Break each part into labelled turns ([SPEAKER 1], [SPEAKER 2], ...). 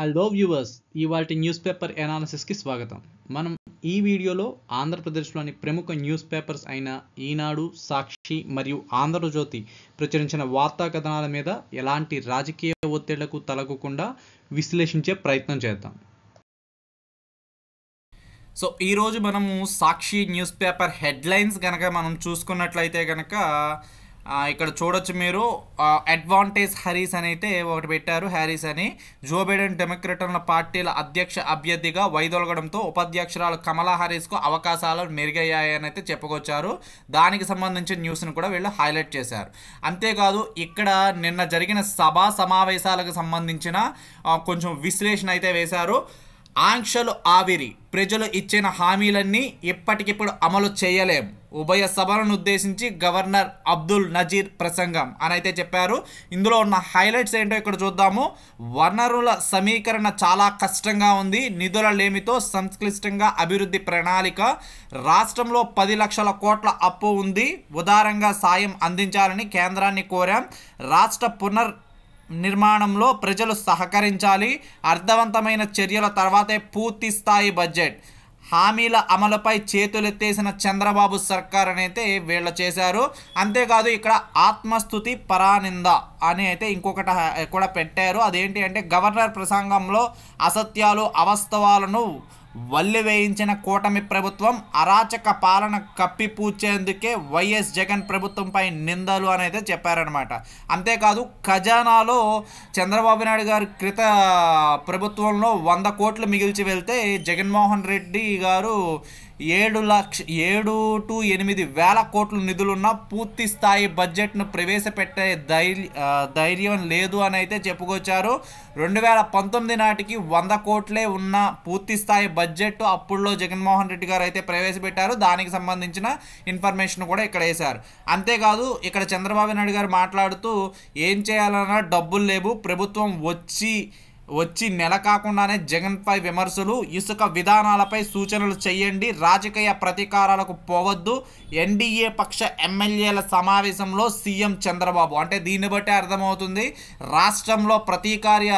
[SPEAKER 1] hello viewers ఇవాటి news paper ఎనాలిసిస్కి స్వాగతం మనం ఈ వీడియోలో ఆంధ్రప్రదేశ్లోని ప్రముఖ న్యూస్ పేపర్స్ అయిన ఈనాడు సాక్షి మరియు ఆంధ్రజ్యోతి ప్రచురించిన వార్తా కథనాల మీద ఎలాంటి రాజకీయ ఒత్తిళ్లకు తలగకుండా విశ్లేషించే ప్రయత్నం చేద్దాం సో ఈరోజు మనము సాక్షి న్యూస్ పేపర్ హెడ్లైన్స్ కనుక మనం చూసుకున్నట్లయితే కనుక ఇక్కడ చూడొచ్చు మీరు అడ్వాంటేజ్ హరీస్ అని అయితే ఒకటి పెట్టారు హ్యారీస్ అని జో బైడెన్ డెమోక్రటన్ల పార్టీల అధ్యక్ష అభ్యర్థిగా వైదొలగడంతో ఉపాధ్యక్షురాలు కమలా హారీస్కు అవకాశాలు మెరుగయ్యాయని అయితే చెప్పుకొచ్చారు దానికి సంబంధించిన న్యూస్ను కూడా వీళ్ళు హైలైట్ చేశారు అంతేకాదు ఇక్కడ నిన్న జరిగిన సభా సమావేశాలకు సంబంధించిన కొంచెం విశ్లేషణ అయితే వేశారు ఆంక్షలు ఆవిరి ప్రజలు ఇచ్చిన హామీలన్నీ ఇప్పటికిప్పుడు అమలు చేయలేం ఉభయ సభలను ఉద్దేశించి గవర్నర్ అబ్దుల్ నజీర్ ప్రసంగం అని అయితే చెప్పారు ఇందులో ఉన్న హైలైట్స్ ఏంటో ఇక్కడ చూద్దాము వనరుల సమీకరణ చాలా కష్టంగా ఉంది నిధుల లేమితో సంక్లిష్టంగా అభివృద్ధి ప్రణాళిక రాష్ట్రంలో పది లక్షల కోట్ల అప్పు ఉంది ఉదారంగా సాయం అందించాలని కేంద్రాన్ని కోరాం రాష్ట్ర పునర్ నిర్మాణంలో ప్రజలు సహకరించాలి అర్థవంతమైన చర్యల తర్వాతే పూర్తి స్థాయి బడ్జెట్ హామీల అమలుపై చేతులెత్తేసిన చంద్రబాబు సర్కార్ అయితే వీళ్ళ చేశారు అంతేకాదు ఇక్కడ ఆత్మస్థుతి పరానింద అని అయితే ఇంకొకటి కూడా పెట్టారు అదేంటి అంటే గవర్నర్ ప్రసంగంలో అసత్యాలు అవస్తవాలను వల్లి వేయించిన కూటమి ప్రభుత్వం అరాచక పాలన కప్పిపూచేందుకే వైఎస్ జగన్ ప్రభుత్వంపై నిందలు అనేది చెప్పారనమాట అంతేకాదు ఖజానాలో చంద్రబాబు నాయుడు గారి క్రిత ప్రభుత్వంలో వంద కోట్లు మిగిల్చి వెళ్తే జగన్మోహన్ రెడ్డి గారు ఏడు లక్ష ఏడు టు ఎనిమిది వేల కోట్ల నిధులున్న పూర్తి స్థాయి బడ్జెట్ను ప్రవేశపెట్టే ధైర్య ధైర్యం లేదు అని అయితే చెప్పుకొచ్చారు రెండు వేల పంతొమ్మిది నాటికి వంద కోట్లే ఉన్న పూర్తి స్థాయి బడ్జెట్ అప్పుడులో జగన్మోహన్ రెడ్డి గారు అయితే ప్రవేశపెట్టారు దానికి సంబంధించిన ఇన్ఫర్మేషన్ కూడా ఇక్కడ వేశారు అంతేకాదు ఇక్కడ చంద్రబాబు నాయుడు గారు మాట్లాడుతూ ఏం చేయాలన్నా డబ్బులు లేవు ప్రభుత్వం వచ్చి వచ్చి నెల కాకుండానే జగన్పై విమర్శలు ఇసుక విధానాలపై సూచనలు చేయండి రాజకీయ ప్రతీకారాలకు పోవద్దు ఎన్డీఏ పక్ష ఎమ్మెల్యేల సమావేశంలో సీఎం చంద్రబాబు అంటే దీన్ని బట్టి అర్థమవుతుంది రాష్ట్రంలో ప్రతీకార్య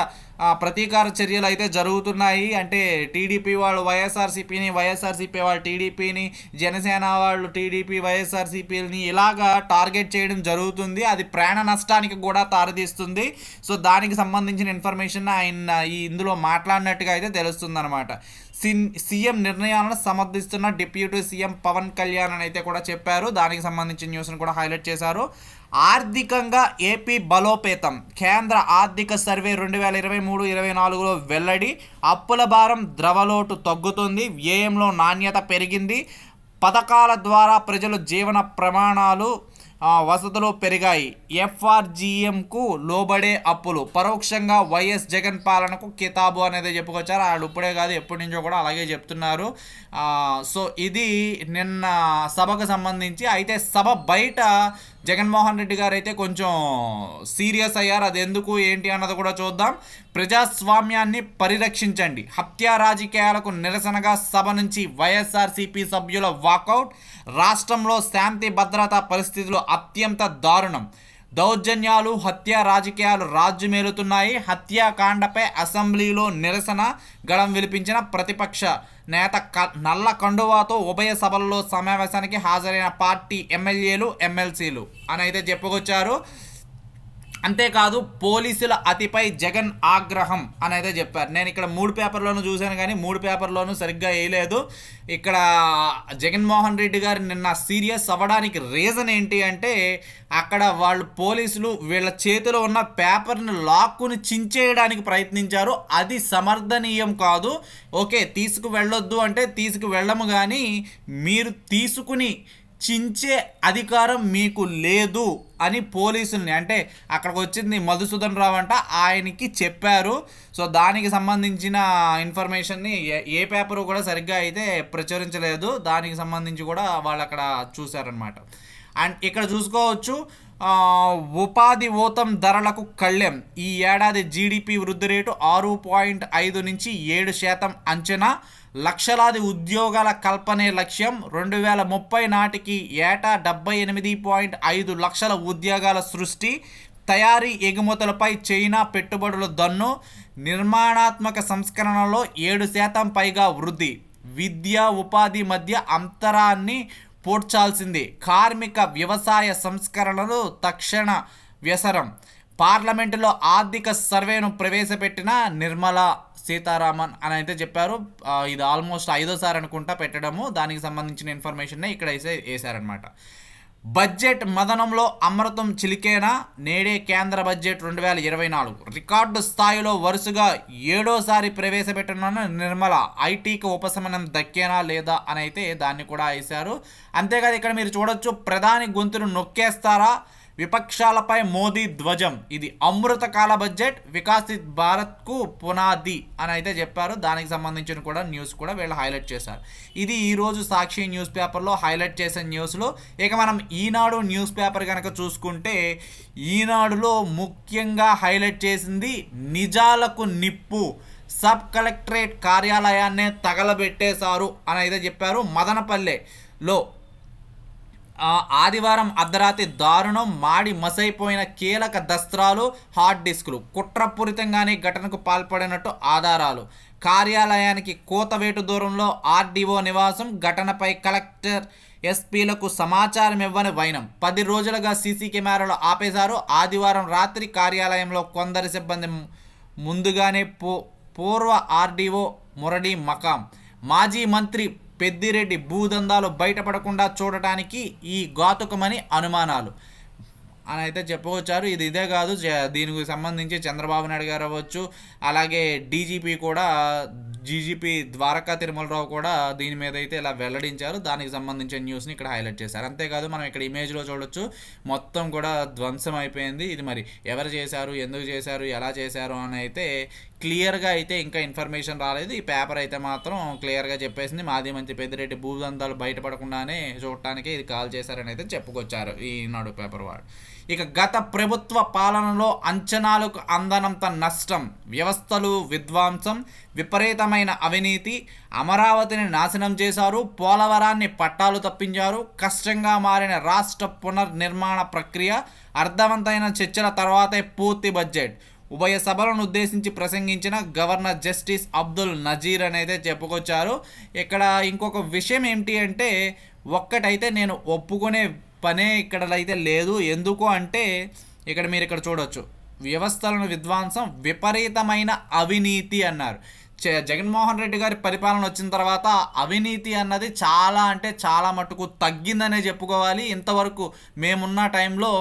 [SPEAKER 1] ప్రతీకార చర్యలు అయితే జరుగుతున్నాయి అంటే టీడీపీ వాళ్ళు వైఎస్ఆర్సీపీని వైఎస్ఆర్సీపీ వాళ్ళు టీడీపీని జనసేన వాళ్ళు టీడీపీ వైఎస్ఆర్సీపీని ఇలాగా టార్గెట్ చేయడం జరుగుతుంది అది ప్రాణ నష్టానికి కూడా తారదీస్తుంది సో దానికి సంబంధించిన ఇన్ఫర్మేషన్ ఆయన ఈ ఇందులో మాట్లాడినట్టుగా అయితే తెలుస్తుంది సీఎం నిర్ణయాలను సమర్థిస్తున్న డిప్యూటీ సీఎం పవన్ కళ్యాణ్ అని అయితే కూడా చెప్పారు దానికి సంబంధించిన న్యూస్ను కూడా హైలైట్ చేశారు ఆర్థికంగా ఏపీ బలోపేతం కేంద్ర ఆర్థిక సర్వే రెండు వేల ఇరవై మూడు ఇరవై నాలుగులో వెల్లడి అప్పుల భారం ద్రవలోటు తగ్గుతుంది వ్యయంలో నాణ్యత పెరిగింది పథకాల ద్వారా ప్రజలు జీవన ప్రమాణాలు వసతులు పెరిగాయి ఎఫ్ఆర్జిఎంకు లోబడే అప్పులు పరోక్షంగా వైఎస్ జగన్ పాలనకు కితాబు అనేది చెప్పుకొచ్చారు వాళ్ళు ఇప్పుడే కాదు ఎప్పటి నుంచో కూడా అలాగే చెప్తున్నారు సో ఇది నిన్న సభకు సంబంధించి అయితే సభ బయట జగన్మోహన్ రెడ్డి గారు అయితే కొంచెం సీరియస్ అయ్యారు అది ఎందుకు ఏంటి అన్నది కూడా చూద్దాం ప్రజాస్వామ్యాన్ని పరిరక్షించండి హత్యా రాజకీయాలకు నిరసనగా సభ నుంచి వైఎస్ఆర్సీపీ సభ్యుల వాకౌట్ రాష్ట్రంలో శాంతి భద్రతా పరిస్థితులు అత్యంత దారుణం దౌర్జన్యాలు హత్య రాజకీయాలు రాజ్యమేలుతున్నాయి హత్యాకాండపై అసెంబ్లీలో నిరసన గళం విలిపించిన ప్రతిపక్ష నేత నల్ల కండువాతో ఉభయ సభల్లో సమావేశానికి హాజరైన పార్టీ ఎమ్మెల్యేలు ఎమ్మెల్సీలు అని అయితే చెప్పుకొచ్చారు అంతేకాదు పోలీసుల అతిపై జగన్ ఆగ్రహం అనేది చెప్పారు నేను ఇక్కడ మూడు పేపర్లోనూ చూశాను కానీ మూడు పేపర్లోనూ సరిగ్గా వేయలేదు ఇక్కడ జగన్మోహన్ రెడ్డి గారు నిన్న సీరియస్ అవ్వడానికి రీజన్ ఏంటి అంటే అక్కడ వాళ్ళు పోలీసులు వీళ్ళ చేతిలో ఉన్న పేపర్ని లాక్కుని చించేయడానికి ప్రయత్నించారు అది సమర్థనీయం కాదు ఓకే తీసుకు వెళ్ళొద్దు అంటే తీసుకు వెళ్ళము కానీ మీరు తీసుకుని చించే అధికారం మీకు లేదు అని పోలీసుల్ని అంటే అక్కడికి వచ్చింది మధుసూదన్ రావు అంట ఆయనకి చెప్పారు సో దానికి సంబంధించిన ఇన్ఫర్మేషన్ని ఏ పేపరు కూడా సరిగ్గా అయితే ప్రచురించలేదు దానికి సంబంధించి కూడా వాళ్ళు అక్కడ చూశారనమాట అండ్ ఇక్కడ చూసుకోవచ్చు ఉపాధి ఓతం ధరలకు కళ్ళెం ఈ ఏడాది జీడిపి వృద్ధి రేటు ఆరు పాయింట్ ఐదు నుంచి ఏడు శాతం అంచనా లక్షలాది ఉద్యోగాల కల్పనే లక్ష్యం రెండు వేల ముప్పై నాటికి ఏటా డెబ్బై ఎనిమిది పాయింట్ ఐదు లక్షల ఉద్యోగాల సృష్టి తయారీ ఎగుమతులపై చైనా పెట్టుబడుల దన్ను నిర్మాణాత్మక సంస్కరణలో ఏడు శాతం పైగా వృద్ధి విద్య ఉపాధి మధ్య అంతరాన్ని పూడ్చాల్సింది కార్మిక వ్యవసాయ సంస్కరణలు తక్షణ వ్యసరం పార్లమెంటులో ఆర్థిక సర్వేను ప్రవేశపెట్టిన నిర్మలా సీతారామన్ అని అయితే చెప్పారు ఇది ఆల్మోస్ట్ ఐదోసారి అనుకుంటా పెట్టడము దానికి సంబంధించిన ఇన్ఫర్మేషన్నే ఇక్కడ వేసే వేశారనమాట బడ్జెట్ మదనంలో అమృతం చిలికేనా నేడే కేంద్ర బడ్జెట్ రెండు వేల ఇరవై నాలుగు రికార్డు స్థాయిలో వరుసగా ఏడోసారి ప్రవేశపెట్టనున్న నిర్మల ఐటీకి ఉపశమనం దక్కేనా లేదా అని అయితే దాన్ని కూడా వేశారు అంతేకాదు ఇక్కడ మీరు చూడొచ్చు ప్రధాని గొంతును నొక్కేస్తారా విపక్షాలపై మోదీ ధ్వజం ఇది అమృతకాల బడ్జెట్ వికాసిత్ భారత్కు పునాది అని అయితే చెప్పారు దానికి సంబంధించిన కూడా న్యూస్ కూడా వీళ్ళు హైలైట్ చేశారు ఇది ఈరోజు సాక్షి న్యూస్ పేపర్లో హైలైట్ చేసిన న్యూస్లో ఇక మనం ఈనాడు న్యూస్ పేపర్ కనుక చూసుకుంటే ఈనాడులో ముఖ్యంగా హైలైట్ చేసింది నిజాలకు నిప్పు సబ్ కలెక్టరేట్ కార్యాలయాన్నే తగలబెట్టేశారు అని అయితే చెప్పారు మదనపల్లెలో ఆదివారం అర్ధరాత్రి దారుణం మాడి మసైపోయిన కీలక దస్త్రాలు హార్డ్ డిస్కులు కుట్రపూరితంగానే ఘటనకు పాల్పడినట్టు ఆధారాలు కార్యాలయానికి కోతవేటు దూరంలో ఆర్డీఓ నివాసం ఘటనపై కలెక్టర్ ఎస్పీలకు సమాచారం ఇవ్వని వైనం పది రోజులుగా సీసీ కెమెరాలు ఆపేశారు ఆదివారం రాత్రి కార్యాలయంలో కొందరి సిబ్బంది ముందుగానే పూర్వ ఆర్డీఓ మురళీ మకాం మాజీ మంత్రి పెద్దిరెడ్డి భూదందాలు బయటపడకుండా చూడటానికి ఈ ఘాతుకమని అనుమానాలు అని అయితే చెప్పుకొచ్చారు ఇది ఇదే కాదు దీనికి సంబంధించి చంద్రబాబు నాయుడు గారు అవ్వచ్చు అలాగే డీజీపీ కూడా జీజీపీ ద్వారకా తిరుమలరావు కూడా దీని మీద అయితే ఇలా వెల్లడించారు దానికి సంబంధించిన న్యూస్ని ఇక్కడ హైలైట్ చేశారు అంతేకాదు మనం ఇక్కడ ఇమేజ్లో చూడొచ్చు మొత్తం కూడా ధ్వంసం అయిపోయింది ఇది మరి ఎవరు చేశారు ఎందుకు చేశారు ఎలా చేశారు అని అయితే క్లియర్గా అయితే ఇంకా ఇన్ఫర్మేషన్ రాలేదు ఈ పేపర్ అయితే మాత్రం క్లియర్గా చెప్పేసింది మాది మంచి పెద్దిరెడ్డి భూదంతాలు బయటపడకుండానే చూడటానికి ఇది కాల్ చేశారని అయితే చెప్పుకొచ్చారు ఈనాడు పేపర్ వాడు ఇక గత ప్రభుత్వ పాలనలో అంచనాలకు అందనంత నష్టం వ్యవస్థలు విధ్వంసం విపరీతమైన అవినీతి అమరావతిని నాశనం చేశారు పోలవరాన్ని పట్టాలు తప్పించారు కష్టంగా మారిన రాష్ట్ర పునర్నిర్మాణ ప్రక్రియ అర్థవంతమైన చర్చల తర్వాతే పూర్తి బడ్జెట్ ఉభయ సభలను ఉద్దేశించి ప్రసంగించిన గవర్నర్ జస్టిస్ అబ్దుల్ నజీర్ అనేది చెప్పుకొచ్చారు ఇక్కడ ఇంకొక విషయం ఏమిటి అంటే ఒక్కటైతే నేను ఒప్పుకునే పనే ఇక్కడ అయితే లేదు ఎందుకు అంటే ఇక్కడ మీరు ఇక్కడ చూడవచ్చు వ్యవస్థలను విధ్వంసం విపరీతమైన అవినీతి అన్నారు జగన్మోహన్ రెడ్డి గారి పరిపాలన వచ్చిన తర్వాత అవినీతి అన్నది చాలా అంటే చాలా మటుకు తగ్గిందనే చెప్పుకోవాలి ఇంతవరకు మేమున్న టైంలో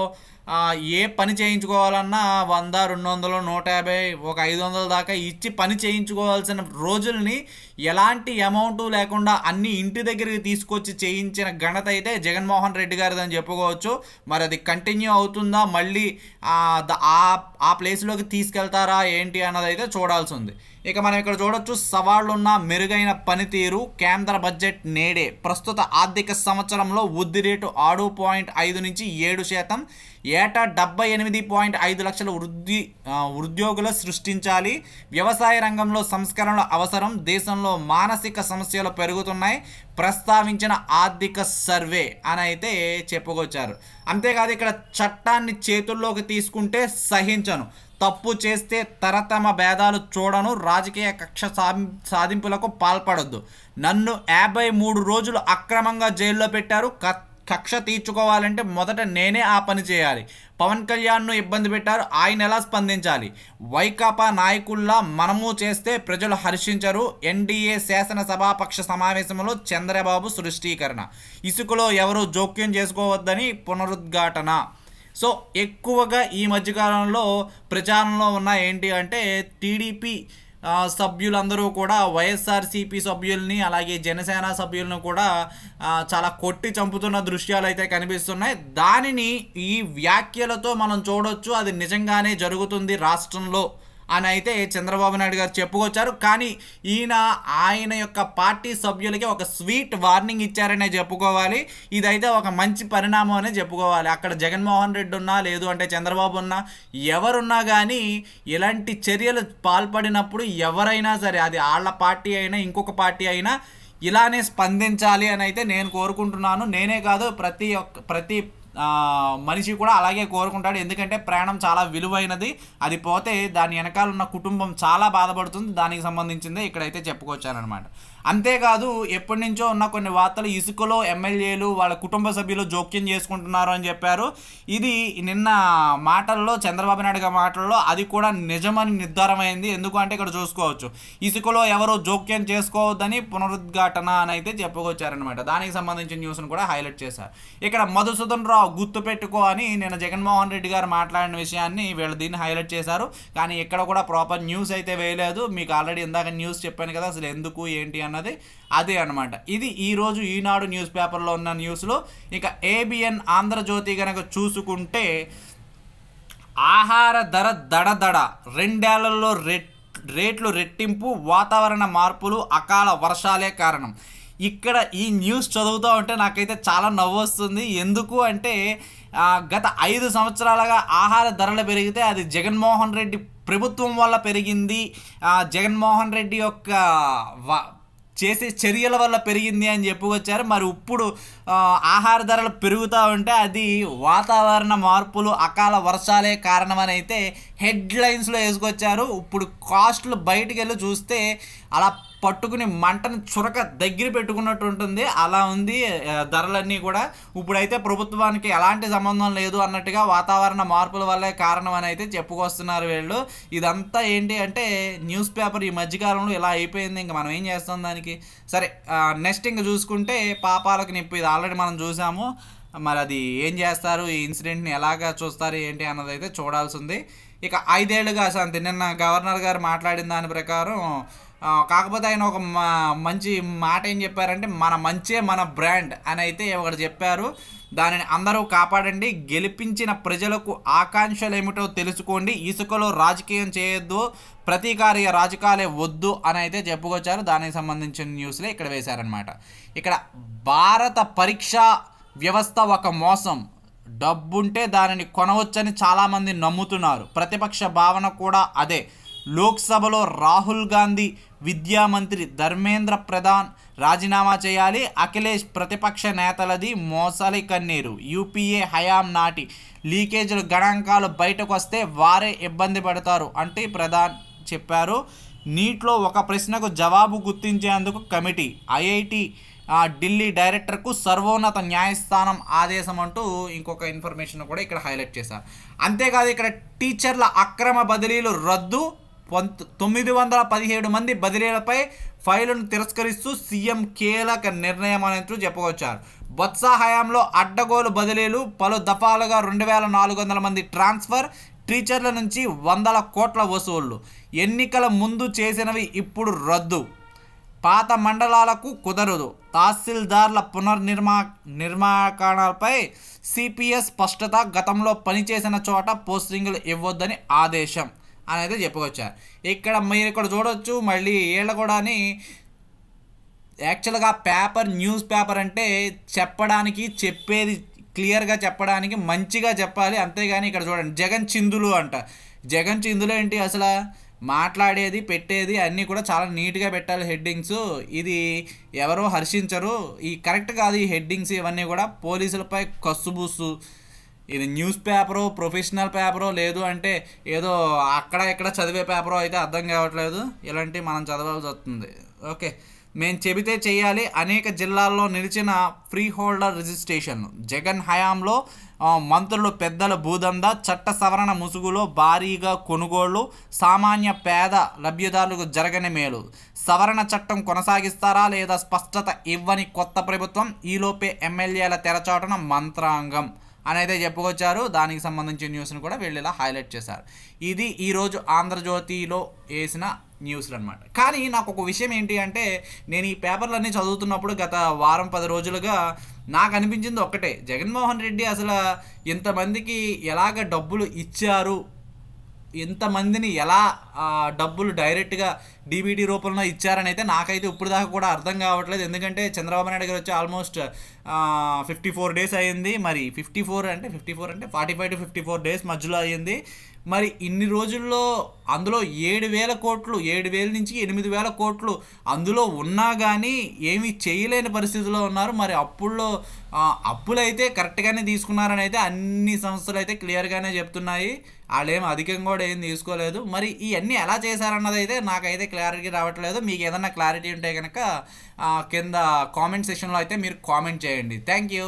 [SPEAKER 1] ఏ పని చేయించుకోవాలన్నా వంద రెండు వందలు నూట యాభై ఒక ఐదు వందల దాకా ఇచ్చి పని చేయించుకోవాల్సిన రోజుల్ని ఎలాంటి అమౌంట్ లేకుండా అన్ని ఇంటి దగ్గరికి తీసుకొచ్చి చేయించిన ఘనత అయితే జగన్మోహన్ రెడ్డి గారిదని చెప్పుకోవచ్చు మరి అది కంటిన్యూ అవుతుందా మళ్ళీ ఆ ప్లేస్లోకి తీసుకెళ్తారా ఏంటి అన్నది అయితే చూడాల్సి ఉంది ఇక మనం ఇక్కడ చూడొచ్చు సవాళ్ళున్న మెరుగైన పనితీరు కేంద్ర బడ్జెట్ నేడే ప్రస్తుత ఆర్థిక సంవత్సరంలో వృద్ధి రేటు ఆరు పాయింట్ ఐదు నుంచి ఏడు శాతం ఏటా డెబ్బై ఎనిమిది పాయింట్ ఐదు లక్షల వృద్ధి ఉద్యోగులు సృష్టించాలి వ్యవసాయ రంగంలో సంస్కరణల అవసరం దేశంలో మానసిక సమస్యలు పెరుగుతున్నాయి ప్రస్తావించిన ఆర్థిక సర్వే అని అయితే చెప్పుకొచ్చారు అంతేకాదు ఇక్కడ చట్టాన్ని చేతుల్లోకి తీసుకుంటే సహించను తప్పు చేస్తే తరతమ భేదాలు చూడను రాజకీయ కక్ష సాధింపులకు పాల్పడొద్దు నన్ను యాభై మూడు రోజులు అక్రమంగా జైల్లో పెట్టారు కత్ కక్ష తీర్చుకోవాలంటే మొదట నేనే ఆ పని చేయాలి పవన్ కళ్యాణ్ను ఇబ్బంది పెట్టారు ఆయన ఎలా స్పందించాలి వైకాపా నాయకుల్లా మనము చేస్తే ప్రజలు హర్షించరు ఎన్డీఏ శాసనసభాపక్ష సమావేశంలో చంద్రబాబు సృష్టీకరణ ఇసుకలో ఎవరు జోక్యం చేసుకోవద్దని పునరుద్ఘాటన సో ఎక్కువగా ఈ మధ్యకాలంలో ప్రచారంలో ఉన్న ఏంటి అంటే టీడీపీ సభ్యులందరూ కూడా వైఎస్ఆర్సీపీ సభ్యుల్ని అలాగే జనసేన సభ్యులను కూడా చాలా కొట్టి చంపుతున్న దృశ్యాలు అయితే కనిపిస్తున్నాయి దానిని ఈ వ్యాఖ్యలతో మనం చూడొచ్చు అది నిజంగానే జరుగుతుంది రాష్ట్రంలో అని అయితే చంద్రబాబు నాయుడు గారు చెప్పుకొచ్చారు కానీ ఈయన ఆయన యొక్క పార్టీ సభ్యులకి ఒక స్వీట్ వార్నింగ్ ఇచ్చారనే చెప్పుకోవాలి ఇదైతే ఒక మంచి పరిణామం అనే చెప్పుకోవాలి అక్కడ జగన్మోహన్ రెడ్డి ఉన్నా లేదు అంటే చంద్రబాబు ఉన్నా ఎవరున్నా కానీ ఇలాంటి చర్యలు పాల్పడినప్పుడు ఎవరైనా సరే అది వాళ్ళ పార్టీ అయినా ఇంకొక పార్టీ అయినా ఇలానే స్పందించాలి అని అయితే నేను కోరుకుంటున్నాను నేనే కాదు ప్రతి ఒక్క ప్రతి మనిషి కూడా అలాగే కోరుకుంటాడు ఎందుకంటే ప్రయాణం చాలా విలువైనది అది పోతే దాని వెనకాల ఉన్న కుటుంబం చాలా బాధపడుతుంది దానికి సంబంధించిందే ఇక్కడైతే చెప్పుకొచ్చారనమాట అంతేకాదు ఎప్పటి నుంచో ఉన్న కొన్ని వార్తలు ఇసుకలో ఎమ్మెల్యేలు వాళ్ళ కుటుంబ సభ్యులు జోక్యం చేసుకుంటున్నారు అని చెప్పారు ఇది నిన్న మాటల్లో చంద్రబాబు నాయుడు గారి మాటల్లో అది కూడా నిజమని నిర్ధారమైంది ఎందుకంటే ఇక్కడ చూసుకోవచ్చు ఇసుకలో ఎవరు జోక్యం చేసుకోవద్దని పునరుద్ఘాటన అని అయితే చెప్పుకొచ్చారనమాట దానికి సంబంధించిన న్యూస్ను కూడా హైలైట్ చేశారు ఇక్కడ మధుసూదన్ రావు పెట్టుకో అని నేను జగన్మోహన్ రెడ్డి గారు మాట్లాడిన విషయాన్ని వీళ్ళు దీన్ని హైలైట్ చేశారు కానీ ఇక్కడ కూడా ప్రాపర్ న్యూస్ అయితే వేయలేదు మీకు ఆల్రెడీ ఇందాక న్యూస్ చెప్పాను కదా అసలు ఎందుకు ఏంటి అన్నది అదే అనమాట ఇది ఈరోజు ఈనాడు న్యూస్ పేపర్లో ఉన్న న్యూస్లో ఇక ఏబిఎన్ ఆంధ్రజ్యోతి కనుక చూసుకుంటే ఆహార ధర దడదడ రెండేళ్లలో రెట్ రేట్లు రెట్టింపు వాతావరణ మార్పులు అకాల వర్షాలే కారణం ఇక్కడ ఈ న్యూస్ చదువుతూ ఉంటే నాకైతే చాలా నవ్వు వస్తుంది ఎందుకు అంటే గత ఐదు సంవత్సరాలుగా ఆహార ధరలు పెరిగితే అది జగన్మోహన్ రెడ్డి ప్రభుత్వం వల్ల పెరిగింది జగన్మోహన్ రెడ్డి యొక్క చేసే చర్యల వల్ల పెరిగింది అని చెప్పుకొచ్చారు మరి ఇప్పుడు ఆహార ధరలు పెరుగుతూ ఉంటే అది వాతావరణ మార్పులు అకాల వర్షాలే కారణమని అయితే హెడ్లైన్స్లో వేసుకొచ్చారు ఇప్పుడు కాస్ట్లు బయటికి వెళ్ళి చూస్తే అలా పట్టుకుని మంటను చురక దగ్గర పెట్టుకున్నట్టు ఉంటుంది అలా ఉంది ధరలన్నీ కూడా ఇప్పుడైతే ప్రభుత్వానికి ఎలాంటి సంబంధం లేదు అన్నట్టుగా వాతావరణ మార్పుల వల్లే కారణం అని అయితే చెప్పుకొస్తున్నారు వీళ్ళు ఇదంతా ఏంటి అంటే న్యూస్ పేపర్ ఈ మధ్యకాలంలో ఇలా అయిపోయింది ఇంకా మనం ఏం చేస్తాం దానికి సరే నెక్స్ట్ ఇంకా చూసుకుంటే పాపాలకు నిప్పు ఇది ఆల్రెడీ మనం చూసాము మరి అది ఏం చేస్తారు ఈ ఇన్సిడెంట్ని ఎలాగ చూస్తారు ఏంటి అన్నది అయితే చూడాల్సి ఉంది ఇక ఐదేళ్లుగా అసంతి నిన్న గవర్నర్ గారు మాట్లాడిన దాని ప్రకారం కాకపోతే ఆయన ఒక మంచి మాట ఏం చెప్పారంటే మన మంచే మన బ్రాండ్ అని అయితే ఒకటి చెప్పారు దానిని అందరూ కాపాడండి గెలిపించిన ప్రజలకు ఆకాంక్షలు ఏమిటో తెలుసుకోండి ఇసుకలో రాజకీయం చేయొద్దు ప్రతీకార్య రాజకాలే వద్దు అని అయితే చెప్పుకొచ్చారు దానికి సంబంధించిన న్యూస్లే ఇక్కడ వేశారనమాట ఇక్కడ భారత పరీక్ష వ్యవస్థ ఒక మోసం డబ్బుంటే దానిని కొనవచ్చని చాలామంది నమ్ముతున్నారు ప్రతిపక్ష భావన కూడా అదే లోక్సభలో రాహుల్ గాంధీ విద్యామంత్రి ధర్మేంద్ర ప్రధాన్ రాజీనామా చేయాలి అఖిలేష్ ప్రతిపక్ష నేతలది మోసలి కన్నీరు యూపీఏ హయాం నాటి లీకేజీల గణాంకాలు బయటకు వస్తే వారే ఇబ్బంది పడతారు అంటే ప్రధాన్ చెప్పారు నీటిలో ఒక ప్రశ్నకు జవాబు గుర్తించేందుకు కమిటీ ఐఐటి ఢిల్లీ డైరెక్టర్కు సర్వోన్నత న్యాయస్థానం ఆదేశం అంటూ ఇంకొక ఇన్ఫర్మేషన్ కూడా ఇక్కడ హైలైట్ చేశారు అంతేకాదు ఇక్కడ టీచర్ల అక్రమ బదిలీలు రద్దు తొమ్మిది వందల పదిహేడు మంది బదిలీలపై ఫైలును తిరస్కరిస్తూ సీఎం కీలక నిర్ణయం అనేది చెప్పుకొచ్చారు బొత్స హయాంలో అడ్డగోలు బదిలీలు పలు దఫాలుగా రెండు వేల నాలుగు వందల మంది ట్రాన్స్ఫర్ టీచర్ల నుంచి వందల కోట్ల వసూళ్లు ఎన్నికల ముందు చేసినవి ఇప్పుడు రద్దు పాత మండలాలకు కుదరదు తహసీల్దార్ల పునర్నిర్మా నిర్మాణాలపై సిపిఎస్ స్పష్టత గతంలో పనిచేసిన చోట పోస్టింగులు ఇవ్వొద్దని ఆదేశం అని అయితే చెప్పుకొచ్చారు ఇక్కడ మీరు ఇక్కడ చూడవచ్చు మళ్ళీ వీళ్ళ కూడాని యాక్చువల్గా పేపర్ న్యూస్ పేపర్ అంటే చెప్పడానికి చెప్పేది క్లియర్గా చెప్పడానికి మంచిగా చెప్పాలి అంతేగాని ఇక్కడ చూడండి జగన్ చిందులు అంట జగన్ చిందులు ఏంటి అసలు మాట్లాడేది పెట్టేది అన్నీ కూడా చాలా నీట్గా పెట్టాలి హెడ్డింగ్స్ ఇది ఎవరో హర్షించరు ఈ కరెక్ట్ కాదు ఈ హెడ్డింగ్స్ ఇవన్నీ కూడా పోలీసులపై కస్సుబూసు ఇది న్యూస్ పేపరు ప్రొఫెషనల్ పేపరు లేదు అంటే ఏదో అక్కడ ఇక్కడ చదివే పేపరు అయితే అర్థం కావట్లేదు ఇలాంటివి మనం చదవాల్సి వస్తుంది ఓకే మేము చెబితే చేయాలి అనేక జిల్లాల్లో నిలిచిన ఫ్రీ హోల్డర్ రిజిస్ట్రేషన్ జగన్ హయాంలో మంత్రులు పెద్దల భూదంద చట్ట సవరణ ముసుగులో భారీగా కొనుగోళ్లు సామాన్య పేద లబ్ధిదారులకు జరగని మేలు సవరణ చట్టం కొనసాగిస్తారా లేదా స్పష్టత ఇవ్వని కొత్త ప్రభుత్వం ఈలోపే ఎమ్మెల్యేల తెరచాటున మంత్రాంగం అని అయితే చెప్పుకొచ్చారు దానికి సంబంధించిన న్యూస్ను కూడా వీళ్ళు ఇలా హైలైట్ చేశారు ఇది ఈరోజు ఆంధ్రజ్యోతిలో వేసిన న్యూస్లు అనమాట కానీ నాకు ఒక విషయం ఏంటి అంటే నేను ఈ పేపర్లన్నీ చదువుతున్నప్పుడు గత వారం పది రోజులుగా నాకు అనిపించింది ఒక్కటే జగన్మోహన్ రెడ్డి అసలు ఇంతమందికి ఎలాగ డబ్బులు ఇచ్చారు ఎంతమందిని ఎలా డబ్బులు డైరెక్ట్గా డీబీటీ రూపంలో ఇచ్చారని అయితే నాకైతే ఇప్పుడు దాకా కూడా అర్థం కావట్లేదు ఎందుకంటే చంద్రబాబు నాయుడు గారు వచ్చి ఆల్మోస్ట్ ఫిఫ్టీ ఫోర్ డేస్ అయ్యింది మరి ఫిఫ్టీ ఫోర్ అంటే ఫిఫ్టీ ఫోర్ అంటే forty five to fifty four days మధ్యలో అయ్యింది మరి ఇన్ని రోజుల్లో అందులో ఏడు వేల కోట్లు ఏడు వేల నుంచి ఎనిమిది వేల కోట్లు అందులో ఉన్నా కానీ ఏమీ చేయలేని పరిస్థితిలో ఉన్నారు మరి అప్పుల్లో అప్పులైతే కరెక్ట్గానే తీసుకున్నారని అయితే అన్ని సంస్థలు అయితే క్లియర్గానే చెప్తున్నాయి వాళ్ళేం అధికంగా కూడా ఏం తీసుకోలేదు మరి ఇవన్నీ ఎలా చేశారన్నది అయితే నాకైతే క్లారిటీ రావట్లేదు మీకు ఏదన్నా క్లారిటీ ఉంటే కనుక కింద కామెంట్ సెక్షన్లో అయితే మీరు కామెంట్ చేయండి థ్యాంక్ యూ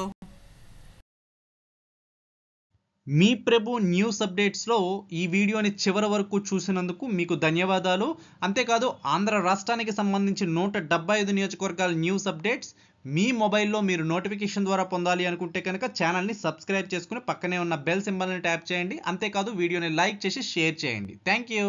[SPEAKER 1] మీ ప్రభు న్యూస్ అప్డేట్స్లో ఈ వీడియోని చివరి వరకు చూసినందుకు మీకు ధన్యవాదాలు అంతేకాదు ఆంధ్ర రాష్ట్రానికి సంబంధించి నూట డెబ్బై ఐదు నియోజకవర్గాల న్యూస్ అప్డేట్స్ మీ మొబైల్లో మీరు నోటిఫికేషన్ ద్వారా పొందాలి అనుకుంటే కనుక ఛానల్ని సబ్స్క్రైబ్ చేసుకుని పక్కనే ఉన్న బెల్ సింబల్ని ట్యాప్ చేయండి అంతేకాదు వీడియోని లైక్ చేసి షేర్ చేయండి థ్యాంక్ యూ